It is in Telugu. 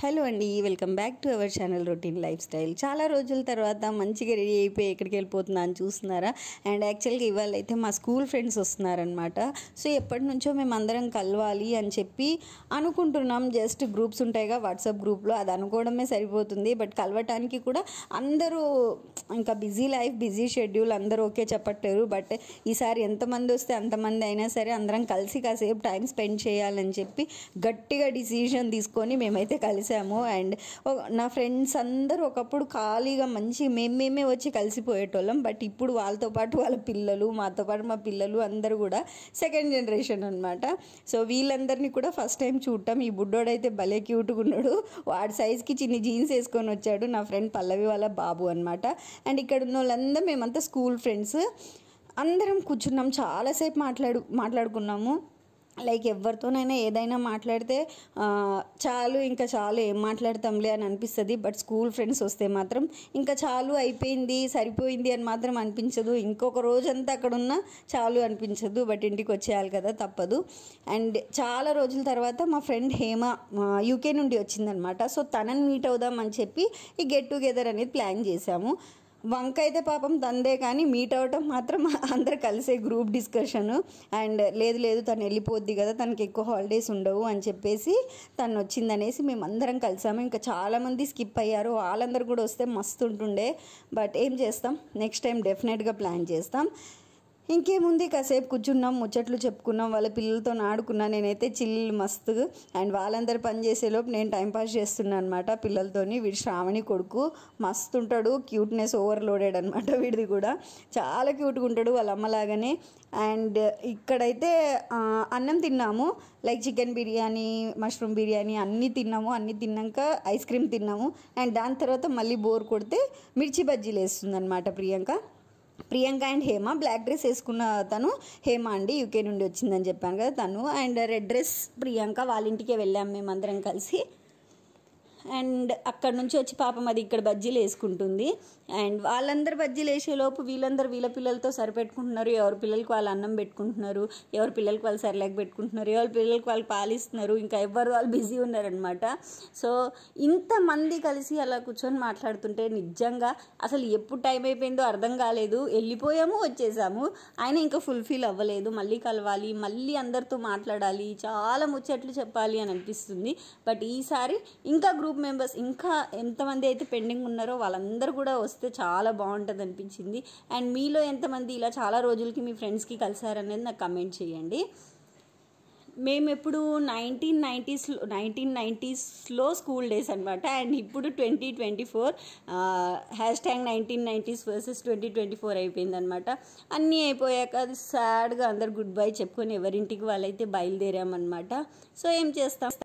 హలో అండి welcome back to our channel routine life style చాలా రోజుల తర్వాత మంచిగా రెడీ అయిపోయి ఎక్కడికి వెళ్ళిపోతుందా అని చూస్తున్నారా అండ్ యాక్చువల్గా ఇవాళ అయితే మా స్కూల్ ఫ్రెండ్స్ వస్తున్నారనమాట సో ఎప్పటి నుంచో మేము అందరం కలవాలి అని చెప్పి అనుకుంటున్నాం జస్ట్ గ్రూప్స్ ఉంటాయిగా వాట్సాప్ గ్రూప్లో అది అనుకోవడమే సరిపోతుంది బట్ కలవటానికి కూడా అందరూ ఇంకా బిజీ లైఫ్ బిజీ షెడ్యూల్ అందరూ ఓకే చెప్పట్లేరు బట్ ఈసారి ఎంతమంది వస్తే అంతమంది అయినా సరే అందరం కలిసి కాసేపు టైం స్పెండ్ చేయాలని చెప్పి గట్టిగా డిసిషన్ తీసుకొని మేమైతే కలిసి కలిసాము అండ్ నా ఫ్రెండ్స్ అందరూ ఒకప్పుడు ఖాళీగా మంచి మేము మేమే వచ్చి కలిసిపోయేటోళ్ళం బట్ ఇప్పుడు వాళ్ళతో పాటు వాళ్ళ పిల్లలు మాతో పాటు మా పిల్లలు అందరూ కూడా సెకండ్ జనరేషన్ అనమాట సో వీళ్ళందరినీ కూడా ఫస్ట్ టైం చూడటం ఈ బుడ్డోడైతే భలే క్యూట్గా ఉన్నాడు వాడి సైజ్కి చిన్ని జీన్స్ వేసుకొని వచ్చాడు నా ఫ్రెండ్ పల్లవి వాళ్ళ బాబు అనమాట అండ్ ఇక్కడ ఉన్న వాళ్ళందరూ మేమంతా స్కూల్ ఫ్రెండ్స్ అందరం కూర్చున్నాం చాలాసేపు మాట్లాడు మాట్లాడుకున్నాము లైక్ ఎవరితోనైనా ఏదైనా మాట్లాడితే చాలు ఇంకా చాలు ఏం మాట్లాడతాంలే అని అనిపిస్తుంది బట్ స్కూల్ ఫ్రెండ్స్ వస్తే మాత్రం ఇంకా చాలు అయిపోయింది సరిపోయింది అని మాత్రం అనిపించదు ఇంకొక రోజంతా అక్కడ ఉన్న చాలు అనిపించదు బట్ ఇంటికి వచ్చేయాలి కదా తప్పదు అండ్ చాలా రోజుల తర్వాత మా ఫ్రెండ్ హేమ యూకే నుండి వచ్చిందనమాట సో తనని మీట్ అవుదామని చెప్పి ఈ గెట్ టుగెదర్ అనేది ప్లాన్ చేశాము వంక అయితే పాపం తందే కానీ మీట్ అవ్వటం మాత్రం అందరు కలిసే గ్రూప్ డిస్కషను అండ్ లేదు లేదు తను వెళ్ళిపోద్ది కదా తనకి ఎక్కువ హాలిడేస్ ఉండవు అని చెప్పేసి తను వచ్చిందనేసి మేము అందరం కలిసాము ఇంకా చాలామంది స్కిప్ అయ్యారు వాళ్ళందరూ కూడా వస్తే మస్తు ఉంటుండే బట్ ఏం చేస్తాం నెక్స్ట్ టైం డెఫినెట్గా ప్లాన్ చేస్తాం ఇంకేముంది కాసేపు కూర్చున్నాం ముచ్చట్లు చెప్పుకున్నాం వాళ్ళ పిల్లలతో ఆడుకున్నా నేనైతే చిల్లు మస్తు అండ్ వాళ్ళందరూ పని చేసేలోపు నేను టైంపాస్ చేస్తున్నా అనమాట పిల్లలతోని వీడు శ్రావణి కొడుకు మస్తు ఉంటాడు క్యూట్నెస్ ఓవర్లోడెడ్ అనమాట వీడిది కూడా చాలా క్యూట్గా ఉంటాడు వాళ్ళ అమ్మలాగానే అండ్ ఇక్కడైతే అన్నం తిన్నాము like chicken biryani mushroom biryani అన్నీ తిన్నాము అన్నీ తిన్నాక ఐస్ క్రీమ్ తిన్నాము అండ్ దాని తర్వాత మళ్ళీ బోర్ కొడితే మిర్చి బజ్జీలు వేస్తుంది అనమాట Priyanka Priyanka and Hema black dress వేసుకున్న తను హేమ అండి యూకే నుండి వచ్చిందని చెప్పాను కదా తను అండ్ రెడ్ డ్రెస్ ప్రియాంక వాళ్ళ ఇంటికే వెళ్ళాము మేమందరం కలిసి అండ్ అక్కడ నుంచి వచ్చి పాపం అది ఇక్కడ బజ్జీలు వేసుకుంటుంది అండ్ వాళ్ళందరూ బజ్జీలు వేసేలోపు వీళ్ళందరూ వీళ్ళ పిల్లలతో సరిపెట్టుకుంటున్నారు ఎవరి పిల్లలకి వాళ్ళు అన్నం పెట్టుకుంటున్నారు ఎవరి పిల్లలకి వాళ్ళు సరిలేక పెట్టుకుంటున్నారు ఎవరి పిల్లలకి వాళ్ళు పాలిస్తున్నారు ఇంకా ఎవరు వాళ్ళు బిజీ ఉన్నారనమాట సో ఇంతమంది కలిసి అలా కూర్చొని మాట్లాడుతుంటే నిజంగా అసలు ఎప్పుడు టైం అయిపోయిందో అర్థం కాలేదు వెళ్ళిపోయాము వచ్చేసాము ఆయన ఇంకా ఫుల్ఫిల్ అవ్వలేదు మళ్ళీ కలవాలి మళ్ళీ అందరితో మాట్లాడాలి చాలా ముచ్చట్లు చెప్పాలి అని అనిపిస్తుంది బట్ ఈసారి ఇంకా గ్రూప్ గ్రూప్ మెంబర్స్ ఇంకా ఎంతమంది అయితే పెండింగ్ ఉన్నారో వాళ్ళందరూ కూడా వస్తే చాలా బాగుంటుంది అనిపించింది అండ్ మీలో ఎంతమంది ఇలా చాలా రోజులకి మీ ఫ్రెండ్స్కి కలిసారనేది నాకు కమెంట్ చేయండి మేము ఎప్పుడు నైన్టీన్ నైంటీస్లో నైన్టీన్ నైంటీస్లో స్కూల్ డేస్ అనమాట అండ్ ఇప్పుడు twenty twenty four hash tag nineteen nineties versus twenty twenty four అయిపోయింది అనమాట అన్నీ అయిపోయాక అది సాడ్గా అందరు గుడ్ బై చెప్పుకొని ఎవరింటికి వాళ్ళైతే బయలుదేరామన్నమాట సో ఏం చేస్తాం